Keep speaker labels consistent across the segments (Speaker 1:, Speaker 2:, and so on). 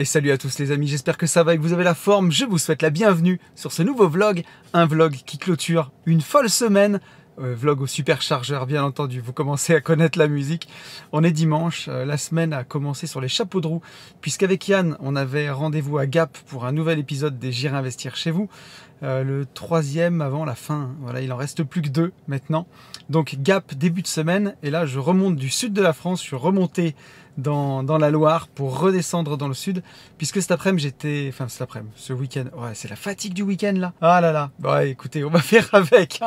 Speaker 1: Et salut à tous les amis, j'espère que ça va et que vous avez la forme. Je vous souhaite la bienvenue sur ce nouveau vlog, un vlog qui clôture une folle semaine. Euh, vlog au superchargeur bien entendu, vous commencez à connaître la musique. On est dimanche, euh, la semaine a commencé sur les chapeaux de roue, puisqu'avec Yann, on avait rendez-vous à Gap pour un nouvel épisode des J'irai investir chez vous. Euh, le troisième avant la fin, voilà, il en reste plus que deux maintenant. Donc Gap, début de semaine, et là je remonte du sud de la France, je suis remonté dans, dans, la Loire pour redescendre dans le sud, puisque cet après-midi j'étais, enfin cet après-midi, ce week-end, ouais c'est la fatigue du week-end là. Ah là là, bah écoutez, on va faire avec.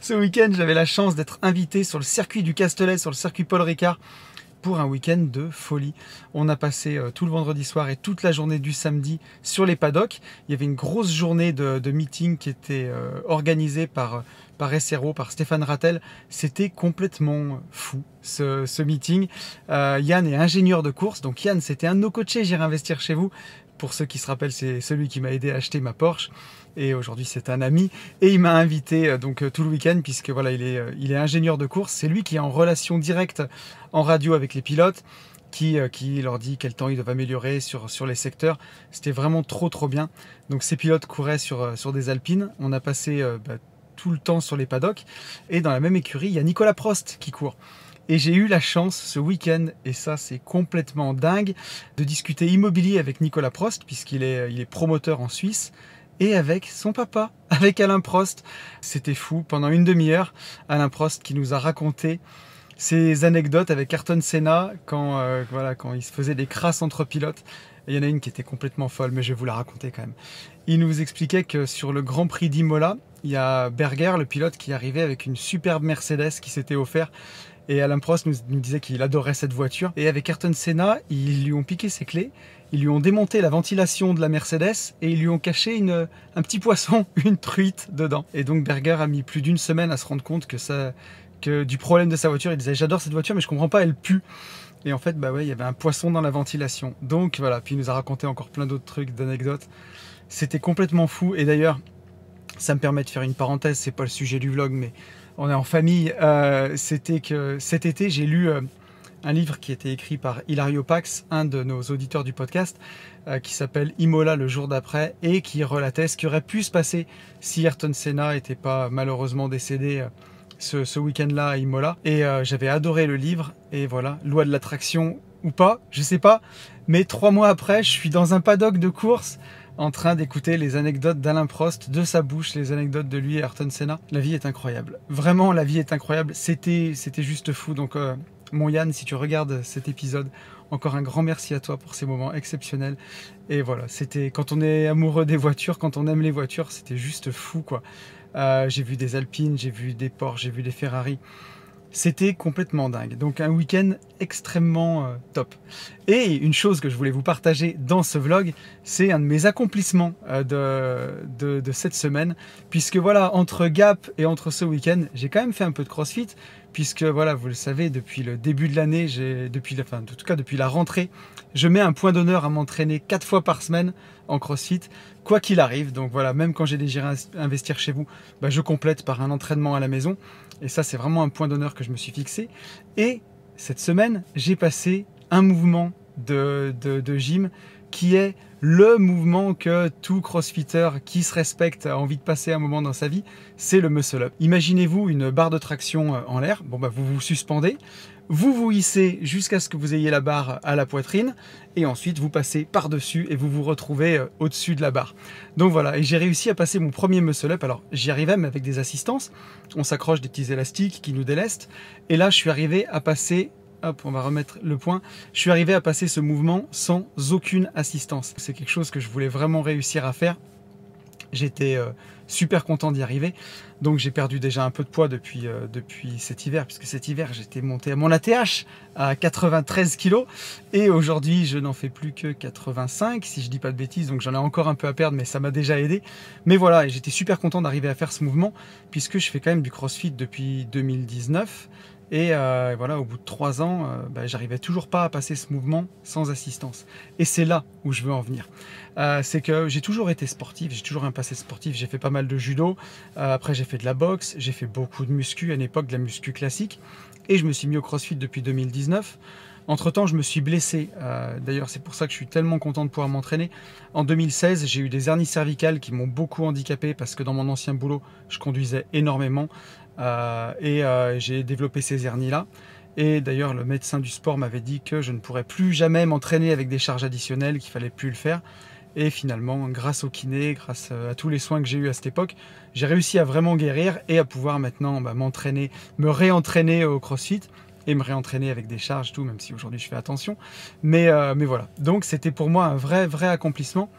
Speaker 1: ce week-end j'avais la chance d'être invité sur le circuit du Castellet, sur le circuit Paul Ricard pour un week-end de folie. On a passé euh, tout le vendredi soir et toute la journée du samedi sur les paddocks. Il y avait une grosse journée de, meeting qui était euh, organisée par, euh, par SRO, par Stéphane Rattel. C'était complètement fou ce, meeting. Yann est ingénieur de course, donc Yann, c'était un de nos coachés, j'irai investir chez vous pour ceux qui se rappellent, c'est celui qui m'a aidé à acheter ma Porsche. Et aujourd'hui, c'est un ami. Et il m'a invité euh, donc euh, tout le week-end, puisque voilà, euh, il est, ingénieur de course. C'est lui qui est en relation directe en radio avec les pilotes. Qui, qui, leur dit quel temps ils doivent améliorer sur, les secteurs. C'était vraiment trop trop bien. Donc ces pilotes couraient sur, des alpines. On a passé bah, tout le temps sur les paddocks. Et dans la même écurie, il y a Nicolas Prost qui court. Et j'ai eu la chance ce week-end, et ça c'est complètement dingue, de discuter immobilier avec Nicolas Prost, puisqu'il est, il est promoteur en Suisse, et avec son papa, avec Alain Prost. C'était fou, pendant une demi-heure, Alain Prost qui nous a raconté ses anecdotes avec Ayrton Senna quand, euh, voilà, quand il se faisait des crasses entre pilotes. il y en a une qui était complètement folle, mais je vais vous la raconter quand même. Il nous expliquait que sur le Grand Prix d'Imola, il y a Berger, le pilote, qui arrivait avec une superbe Mercedes qui s'était offert et Alain Prost nous, disait qu'il adorait cette voiture. Et avec Ayrton Senna, ils lui ont piqué ses clés, ils lui ont démonté la ventilation de la Mercedes et ils lui ont caché un petit poisson, une truite dedans. Et donc Berger a mis plus d'une semaine à se rendre compte que ça, que du problème de sa voiture. Il disait j'adore cette voiture mais je comprends pas, elle pue. Et en fait, bah ouais, il y avait un poisson dans la ventilation. Donc voilà, puis il nous a raconté encore plein d'autres trucs, d'anecdotes. C'était complètement fou. Et d'ailleurs, ça me permet de faire une parenthèse, c'est pas le sujet du vlog, mais on est en famille, euh, c'était que cet été, j'ai lu euh, un livre qui était écrit par Hilario Pax, un de nos auditeurs du podcast, euh, qui s'appelle Imola le jour d'après et qui relatait ce qui aurait pu se passer si Ayrton Senna n'était pas malheureusement décédé. ce, ce week-end-là à Imola et j'avais adoré le livre et voilà loi de l'attraction ou pas je sais pas mais trois mois après je suis dans un paddock de course en train d'écouter les anecdotes d'Alain Prost, de sa bouche, les anecdotes de lui et Ayrton Senna. La vie est incroyable. Vraiment, la vie est incroyable. C'était, c'était juste fou. Donc, euh, mon Yann, si tu regardes cet épisode, encore un grand merci à toi pour ces moments exceptionnels. Et voilà, c'était quand on est amoureux des voitures, quand on aime les voitures, c'était juste fou quoi. Euh, j'ai vu des Alpines, j'ai vu des Porsche, j'ai vu des Ferrari. C'était complètement dingue. Donc un week-end extrêmement euh, top. Et une chose que je voulais vous partager dans ce vlog, c'est un de mes accomplissements euh, de, cette semaine. Puisque voilà, entre Gap et entre ce week-end, j'ai quand même fait un peu de CrossFit. Puisque voilà, vous le savez, depuis le début de l'année, depuis la, enfin, en tout cas depuis la rentrée, je mets un point d'honneur à m'entraîner quatre fois par semaine en CrossFit quoi qu'il arrive. Donc voilà, même quand j'ai à investir chez vous, bah, je complète par un entraînement à la maison. Et ça, c'est vraiment un point d'honneur que je me suis fixé. Et cette semaine, j'ai passé un mouvement de, de, de gym qui est le mouvement que tout crossfitter qui se respecte a envie de passer un moment dans sa vie, c'est le muscle up. Imaginez-vous une barre de traction euh, en l'air, bon bah vous vous suspendez, vous vous hissez jusqu'à ce que vous ayez la barre à la poitrine et ensuite vous passez par-dessus et vous vous retrouvez euh, au-dessus de la barre. Donc voilà, et j'ai réussi à passer mon premier muscle up. Alors j'y arrivais mais avec des assistances, on s'accroche des petits élastiques qui nous délestent et là je suis arrivé à passer hop, on va remettre le point. Je suis arrivé à passer ce mouvement sans aucune assistance. C'est quelque chose que je voulais vraiment réussir à faire. J'étais euh, super content d'y arriver. Donc j'ai perdu déjà un peu de poids depuis, euh, depuis cet hiver, puisque cet hiver j'étais monté à mon ATH à 93 kg. Et aujourd'hui je n'en fais plus que 85, si je dis pas de bêtises. Donc j'en ai encore un peu à perdre, mais ça m'a déjà aidé. Mais voilà, j'étais super content d'arriver à faire ce mouvement, puisque je fais quand même du CrossFit depuis 2019. Euh, et voilà, au bout de trois ans, euh, bah, j'arrivais toujours pas à passer ce mouvement sans assistance. Et c'est là où je veux en venir. Euh, c'est que j'ai toujours été sportif, j'ai toujours un passé sportif, j'ai fait pas mal de judo, après j'ai fait de la boxe, j'ai fait beaucoup de muscu à l'époque, de la muscu classique, et je me suis mis au crossfit depuis 2019. Entre-temps, je me suis blessé. Euh, d'ailleurs, c'est pour ça que je suis tellement content de pouvoir m'entraîner. En 2016, j'ai eu des hernies cervicales qui m'ont beaucoup handicapé parce que dans mon ancien boulot, je conduisais énormément euh, et euh, j'ai développé ces hernies-là. Et d'ailleurs, le médecin du sport m'avait dit que je ne pourrais plus jamais m'entraîner avec des charges additionnelles, qu'il fallait plus le faire. Et finalement, grâce au kiné, grâce à tous les soins que j'ai eus à cette époque, j'ai réussi à vraiment guérir et à pouvoir maintenant bah, m'entraîner, me réentraîner au crossfit et me réentraîner avec des charges, tout, même si aujourd'hui je fais attention. Mais, euh, mais voilà. Donc c'était pour moi un vrai, vrai accomplissement.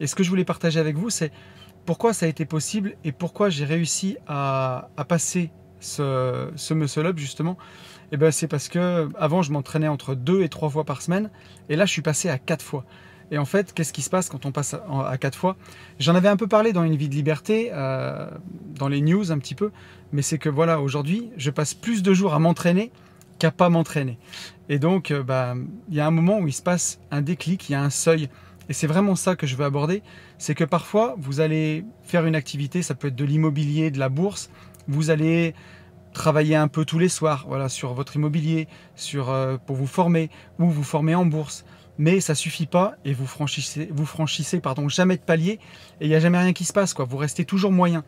Speaker 1: Et ce que je voulais partager avec vous, c'est pourquoi ça a été possible et pourquoi j'ai réussi à, à, passer ce, ce muscle up justement. Et eh ben c'est parce que avant je m'entraînais entre deux et trois fois par semaine et là je suis passé à quatre fois. Et en fait, qu'est-ce qui se passe quand on passe à quatre fois J'en avais un peu parlé dans une vie de liberté, euh, dans les news un petit peu, mais c'est que voilà, aujourd'hui, je passe plus de jours à m'entraîner pas m'entraîner. Et donc, euh, bah, il y a un moment où il se passe un déclic, il y a un seuil. Et c'est vraiment ça que je veux aborder, c'est que parfois, vous allez faire une activité, ça peut être de l'immobilier, de la bourse, vous allez travailler un peu tous les soirs voilà, sur votre immobilier, sur, euh, pour vous former, ou vous former en bourse. Mais ça suffit pas et vous franchissez, vous franchissez pardon, jamais de palier et il n'y a jamais rien qui se passe. Quoi. Vous restez toujours moyen.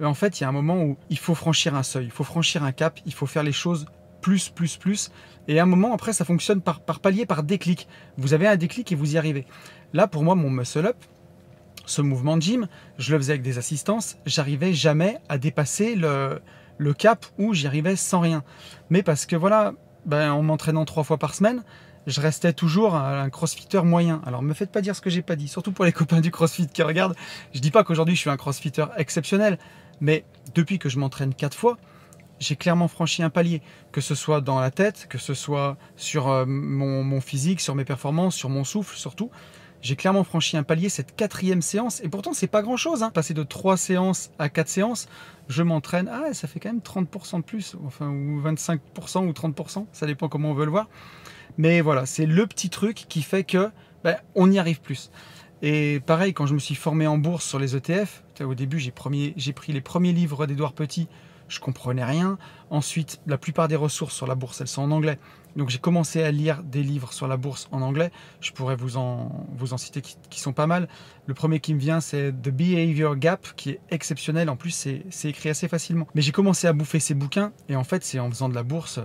Speaker 1: mais en fait, il y a un moment où il faut franchir un seuil, il faut franchir un cap, il faut faire les choses plus, plus, plus. Et à un moment, après, ça fonctionne par, par palier, par déclic. Vous avez un déclic et vous y arrivez. Là, pour moi, mon muscle-up, ce mouvement de gym, je le faisais avec des assistances, j'arrivais jamais à dépasser le, le cap où j'y arrivais sans rien. Mais parce que voilà, ben, en m'entraînant trois fois par semaine, je restais toujours un crossfitter moyen. Alors me faites pas dire ce que j'ai pas dit, surtout pour les copains du crossfit qui regardent. Je dis pas qu'aujourd'hui je suis un crossfitter exceptionnel, mais depuis que je m'entraîne quatre fois, j'ai clairement franchi un palier, que ce soit dans la tête, que ce soit sur euh, mon, physique, sur mes performances, sur mon souffle surtout. J'ai clairement franchi un palier cette quatrième séance, et pourtant c'est pas grand chose. Hein. Passer de trois séances à quatre séances, je m'entraîne, ah ça fait quand même 30% de plus, enfin ou 25% ou 30%, ça dépend comment on veut le voir. Mais voilà, c'est le petit truc qui fait que ben, on y arrive plus. Et pareil, quand je me suis formé en bourse sur les ETF, au début j'ai pris les premiers livres d'Edouard Petit, je comprenais rien. Ensuite, la plupart des ressources sur la bourse, elles sont en anglais. Donc j'ai commencé à lire des livres sur la bourse en anglais. Je pourrais vous en, vous en citer qui, sont pas mal. Le premier qui me vient, c'est The Behavior Gap, qui est exceptionnel. En plus, c'est écrit assez facilement. Mais j'ai commencé à bouffer ces bouquins, et en fait, c'est en faisant de la bourse,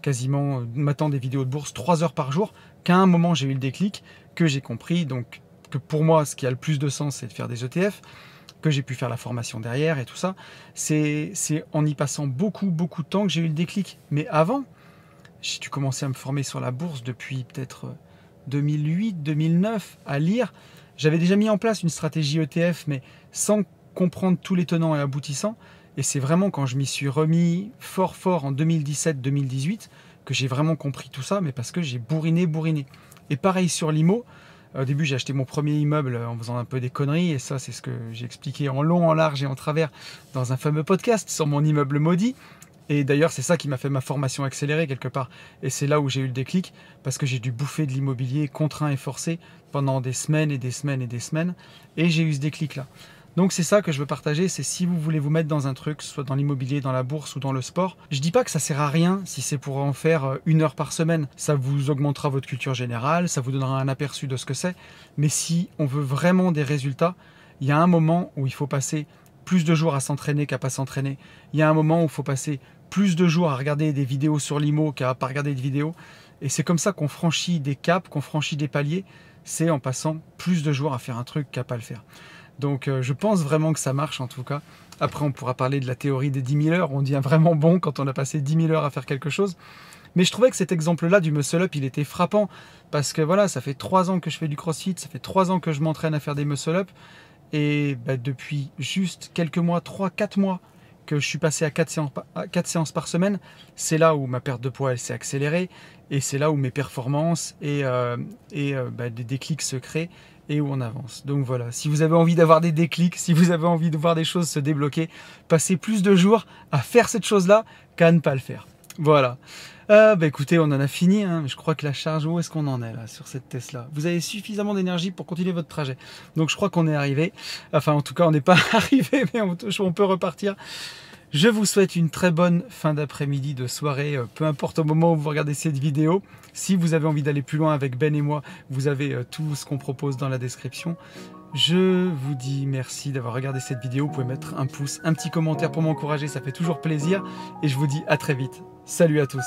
Speaker 1: quasiment euh, m'attendant des vidéos de bourse trois heures par jour, qu'à un moment, j'ai eu le déclic, que j'ai compris, donc que pour moi, ce qui a le plus de sens, c'est de faire des ETF que j'ai pu faire la formation derrière et tout ça. C'est en y passant beaucoup, beaucoup de temps que j'ai eu le déclic. Mais avant, j'ai dû commencer à me former sur la bourse depuis peut-être 2008, euh, 2009, à lire. J'avais déjà mis en place une stratégie ETF, mais sans comprendre tous les tenants et aboutissants. Et c'est vraiment quand je m'y suis remis fort, fort en 2017-2018 que j'ai vraiment compris tout ça, mais parce que j'ai bourriné, bourriné. Et pareil sur l'IMO, au début, j'ai acheté mon premier immeuble en faisant un peu des conneries, et ça, c'est ce que j'ai expliqué en long, en large et en travers dans un fameux podcast sur mon immeuble maudit. Et d'ailleurs, c'est ça qui m'a fait ma formation accélérée quelque part. Et c'est là où j'ai eu le déclic, parce que j'ai dû bouffer de l'immobilier contraint et forcé pendant des semaines et des semaines et des semaines. Et j'ai eu ce déclic-là. Donc c'est ça que je veux partager, c'est si vous voulez vous mettre dans un truc, soit dans l'immobilier, dans la bourse ou dans le sport, je dis pas que ça sert à rien si c'est pour en faire euh, une heure par semaine. Ça vous augmentera votre culture générale, ça vous donnera un aperçu de ce que c'est. Mais si on veut vraiment des résultats, il y a un moment où il faut passer plus de jours à s'entraîner qu'à pas s'entraîner. Il y a un moment où il faut passer plus de jours à regarder des vidéos sur l'IMO qu'à pas regarder de vidéos. Et c'est comme ça qu'on franchit des caps, qu'on franchit des paliers. C'est en passant plus de jours à faire un truc qu'à pas le faire. Donc euh, je pense vraiment que ça marche en tout cas. Après, on pourra parler de la théorie des 10 000 heures. On dit vraiment bon quand on a passé 10 000 heures à faire quelque chose. Mais je trouvais que cet exemple-là du muscle-up, il était frappant. Parce que voilà, ça fait 3 ans que je fais du crossfit, ça fait 3 ans que je m'entraîne à faire des muscle-up. Et bah, depuis juste quelques mois, 3-4 mois, que je suis passé à 4 séances, par semaine, c'est là où ma perte de poids s'est accélérée et c'est là où mes performances et, euh, euh, bah, des déclics se créent et où on avance. Donc voilà, si vous avez envie d'avoir des déclics, si vous avez envie de voir des choses se débloquer, passez plus de jours à faire cette chose-là qu'à ne pas le faire. Voilà. Euh, bah écoutez, on en a fini. Hein, je crois que la charge, où est-ce qu'on en est là sur cette Tesla Vous avez suffisamment d'énergie pour continuer votre trajet. Donc je crois qu'on est arrivé. Enfin, en tout cas, on n'est pas arrivé, mais on peut repartir. Je vous souhaite une très bonne fin d'après-midi, de soirée, euh, peu importe au moment où vous regardez cette vidéo. Si vous avez envie d'aller plus loin avec Ben et moi, vous avez euh, tout ce qu'on propose dans la description. Je vous dis merci d'avoir regardé cette vidéo. Vous pouvez mettre un pouce, un petit commentaire pour m'encourager, ça fait toujours plaisir. Et je vous dis à très vite. Salut à tous